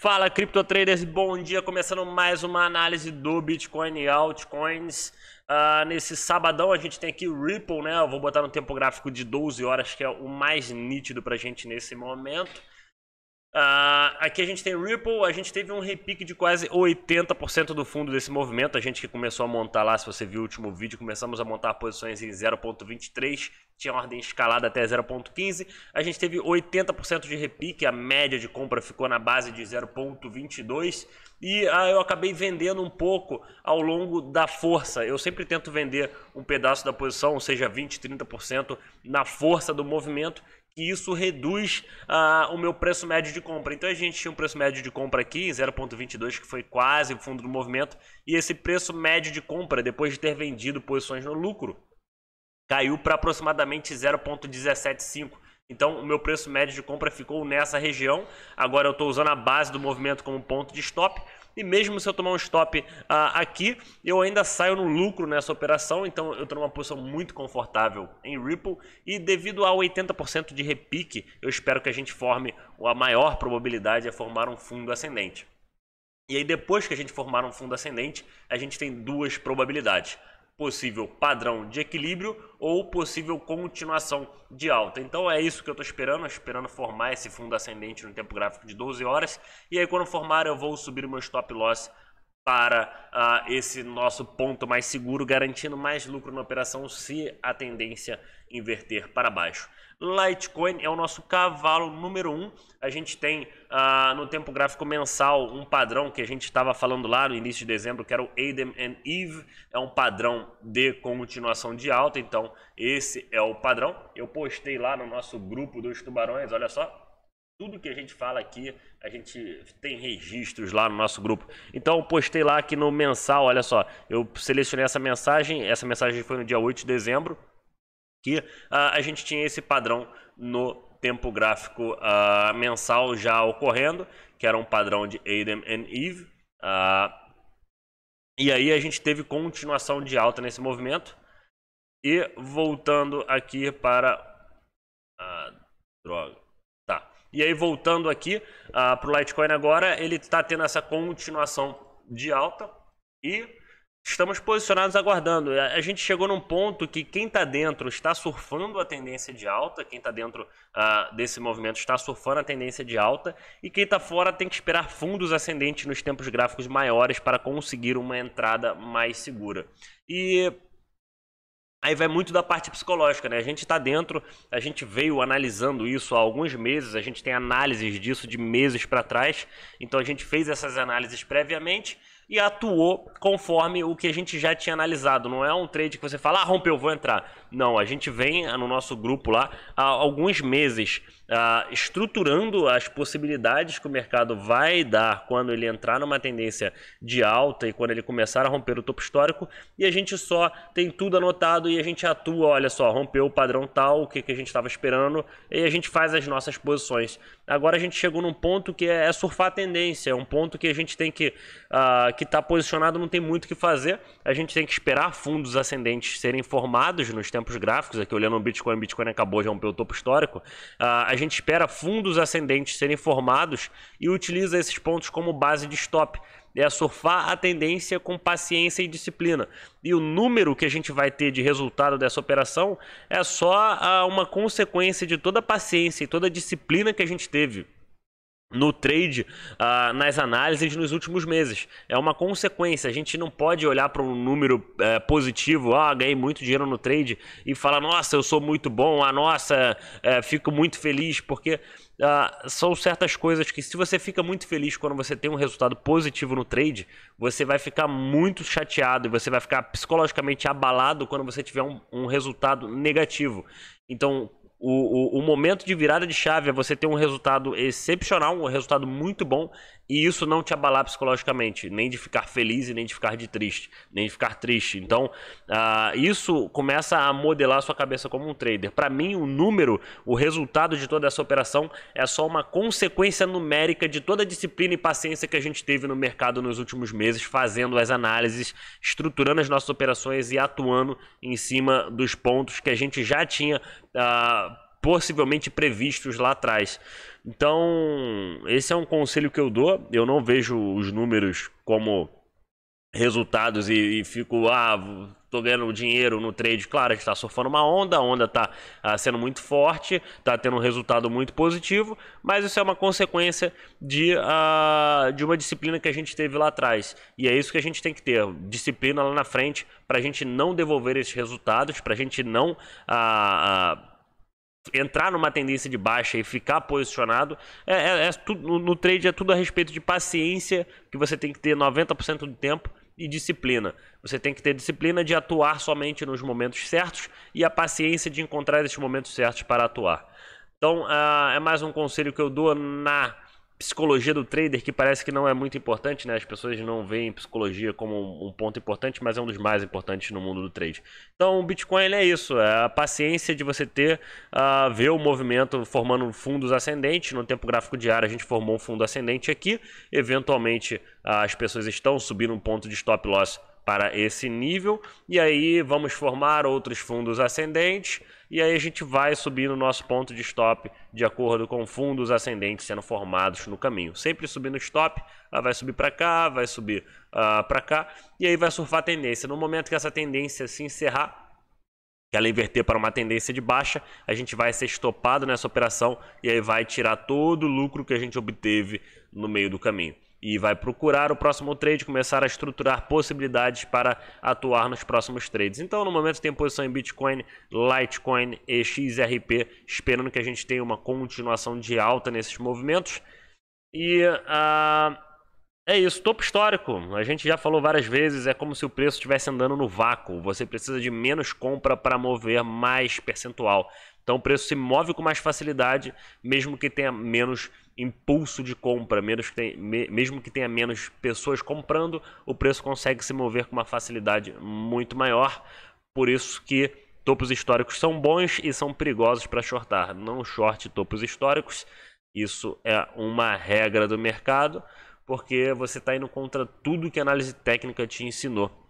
Fala cripto traders, bom dia, começando mais uma análise do Bitcoin e altcoins. Uh, nesse sabadão a gente tem aqui o Ripple, né? Eu vou botar no tempo gráfico de 12 horas, que é o mais nítido pra gente nesse momento. Uh, aqui a gente tem Ripple, a gente teve um repique de quase 80% do fundo desse movimento. A gente que começou a montar lá, se você viu o último vídeo, começamos a montar posições em 0.23, tinha ordem escalada até 0.15. A gente teve 80% de repique, a média de compra ficou na base de 0.22 e ah, eu acabei vendendo um pouco ao longo da força. Eu sempre tento vender um pedaço da posição, ou seja, 20, 30% na força do movimento que isso reduz uh, o meu preço médio de compra. Então a gente tinha um preço médio de compra aqui, 0,22, que foi quase o fundo do movimento, e esse preço médio de compra, depois de ter vendido posições no lucro, caiu para aproximadamente 0,175. Então o meu preço médio de compra ficou nessa região. Agora eu estou usando a base do movimento como ponto de stop. E mesmo se eu tomar um stop ah, aqui, eu ainda saio no lucro nessa operação. Então eu estou numa posição muito confortável em Ripple. E devido ao 80% de repique, eu espero que a gente forme a maior probabilidade de formar um fundo ascendente. E aí depois que a gente formar um fundo ascendente, a gente tem duas probabilidades possível padrão de equilíbrio ou possível continuação de alta. Então é isso que eu estou esperando, esperando formar esse fundo ascendente no tempo gráfico de 12 horas. E aí quando formar eu vou subir o meu stop loss para uh, esse nosso ponto mais seguro, garantindo mais lucro na operação se a tendência inverter para baixo. Litecoin é o nosso cavalo número um. A gente tem uh, no tempo gráfico mensal um padrão que a gente estava falando lá no início de dezembro, que era o Adam and Eve. É um padrão de continuação de alta, então esse é o padrão. Eu postei lá no nosso grupo dos tubarões, olha só, tudo que a gente fala aqui, a gente tem registros lá no nosso grupo. Então, postei lá aqui no mensal, olha só. Eu selecionei essa mensagem, essa mensagem foi no dia 8 de dezembro, que uh, a gente tinha esse padrão no tempo gráfico uh, mensal já ocorrendo, que era um padrão de Adam and Eve. Uh, e aí a gente teve continuação de alta nesse movimento. E voltando aqui para... droga. E aí, voltando aqui uh, ah, para o Litecoin agora, ele está tendo essa continuação de alta e estamos posicionados aguardando. A gente chegou num ponto que quem está dentro está surfando a tendência de alta, quem está dentro uh, desse movimento está surfando a tendência de alta, e quem está fora tem que esperar fundos ascendentes nos tempos gráficos maiores para conseguir uma entrada mais segura. E Aí vai muito da parte psicológica, né? A gente está dentro, a gente veio analisando isso há alguns meses, a gente tem análises disso de meses para trás, então a gente fez essas análises previamente e atuou conforme o que a gente já tinha analisado. Não é um trade que você fala, ah, rompeu, vou entrar. Não, a gente vem ah, no nosso grupo lá há alguns meses uh, estruturando as possibilidades que o mercado vai dar quando ele entrar numa tendência de alta e quando ele começar a romper o topo histórico e a gente só tem tudo anotado e a gente atua, olha só, rompeu o padrão tal, o que, que a gente estava esperando e a gente faz as nossas posições. Agora a gente chegou num ponto que é, é surfar a tendência, é um ponto que a gente tem que, uh, que está posicionado não tem muito o que fazer. A gente tem que esperar fundos ascendentes serem formados nos tempos gráficos. Aqui olhando o Bitcoin, Bitcoin acabou já rompeu um o topo histórico. Ah, a gente espera fundos ascendentes serem formados e utiliza esses pontos como base de stop é surfar a tendência com paciência e disciplina. E o número que a gente vai ter de resultado dessa operação é só ah, uma consequência de toda a paciência e toda a disciplina que a gente teve no trade, uh, nas análises nos últimos meses. É uma consequência. A gente não pode olhar para um número uh, positivo, ah, ganhei muito dinheiro no trade, e falar, nossa, eu sou muito bom, ah, nossa, uh, fico muito feliz, porque ah, são certas coisas que, se você fica muito feliz quando você tem um resultado positivo no trade, você vai ficar muito chateado e você vai ficar psicologicamente abalado quando você tiver um, um resultado negativo. Então, o, o, o, momento de virada de chave é você ter um resultado excepcional, um resultado muito bom e isso não te abalar psicologicamente, nem de ficar feliz e nem de ficar de triste, nem de ficar triste. Então, uh, isso começa a modelar sua cabeça como um trader. Para mim, o número, o resultado de toda essa operação é só uma consequência numérica de toda a disciplina e paciência que a gente teve no mercado nos últimos meses, fazendo as análises, estruturando as nossas operações e atuando em cima dos pontos que a gente já tinha uh, possivelmente previstos lá atrás. Então, esse é um conselho que eu dou. Eu não vejo os números como resultados e, e fico, ah, tô ganhando dinheiro no trade. Claro, a gente tá surfando uma onda, a onda tá ah, sendo muito forte, tá tendo um resultado muito positivo, mas isso é uma consequência de, ah, de uma disciplina que a gente teve lá atrás. E é isso que a gente tem que ter, disciplina lá na frente, para a gente não devolver esses resultados, para a gente não. Ah, ah entrar numa tendência de baixa e ficar posicionado, é, é, é tudo, no trade é tudo a respeito de paciência, que você tem que ter 90% do tempo, e disciplina. Você tem que ter disciplina de atuar somente nos momentos certos e a paciência de encontrar esses momentos certos para atuar. Então, uh, é mais um conselho que eu dou na psicologia do trader, que parece que não é muito importante, né? As pessoas não veem psicologia como um, ponto importante, mas é um dos mais importantes no mundo do trade. Então, o Bitcoin ele é isso, é a paciência de você ter, uh, ver o movimento formando fundos ascendentes. No tempo gráfico diário, a gente formou um fundo ascendente aqui. Eventualmente, uh, as pessoas estão subindo um ponto de stop loss para esse nível e aí vamos formar outros fundos ascendentes e aí a gente vai subir no nosso ponto de stop de acordo com fundos ascendentes sendo formados no caminho. Sempre subindo stop, ela ah, vai subir para cá, vai subir uh, ah, para cá e aí vai surfar a tendência. No momento que essa tendência se encerrar, que ela inverter para uma tendência de baixa, a gente vai ser estopado nessa operação e aí vai tirar todo o lucro que a gente obteve no meio do caminho e vai procurar o próximo trade, começar a estruturar possibilidades para atuar nos próximos trades. Então, no momento tem posição em Bitcoin, Litecoin e XRP, esperando que a gente tenha uma continuação de alta nesses movimentos. E uh, é isso, topo histórico. A gente já falou várias vezes, é como se o preço estivesse andando no vácuo. Você precisa de menos compra para mover mais percentual. Então o preço se move com mais facilidade, mesmo que tenha menos impulso de compra, mesmo que, tenha, mesmo que tenha menos pessoas comprando, o preço consegue se mover com uma facilidade muito maior. Por isso que topos históricos são bons e são perigosos para shortar. Não short topos históricos. Isso é uma regra do mercado, porque você está indo contra tudo que a análise técnica te ensinou.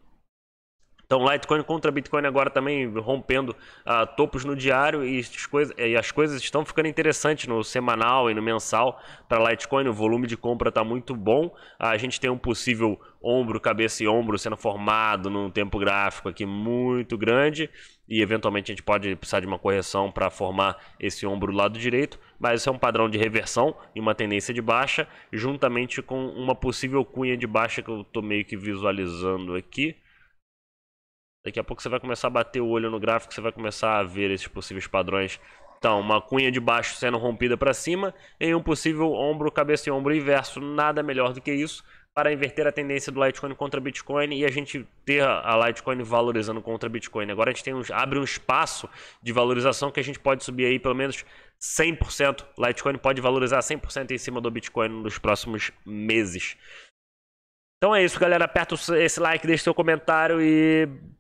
Então, Litecoin contra Bitcoin agora também rompendo uh, topos no diário e as, e as, coisas estão ficando interessantes no semanal e no mensal para Litecoin. O volume de compra está muito bom. A gente tem um possível ombro, cabeça e ombro sendo formado num tempo gráfico aqui muito grande e eventualmente a gente pode precisar de uma correção para formar esse ombro do lado direito, mas isso é um padrão de reversão e uma tendência de baixa, juntamente com uma possível cunha de baixa que eu estou meio que visualizando aqui. Daqui a pouco você vai começar a bater o olho no gráfico, você vai começar a ver esses possíveis padrões. Então, uma cunha de baixo sendo rompida para cima e um possível ombro, cabeça e ombro inverso. Nada melhor do que isso para inverter a tendência do Litecoin contra Bitcoin e a gente ter a Litecoin valorizando contra Bitcoin. Agora a gente tem abre um espaço de valorização que a gente pode subir aí pelo menos 100%. Litecoin pode valorizar 100% em cima do Bitcoin nos próximos meses. Então é isso, galera. Aperta esse like, deixa seu comentário e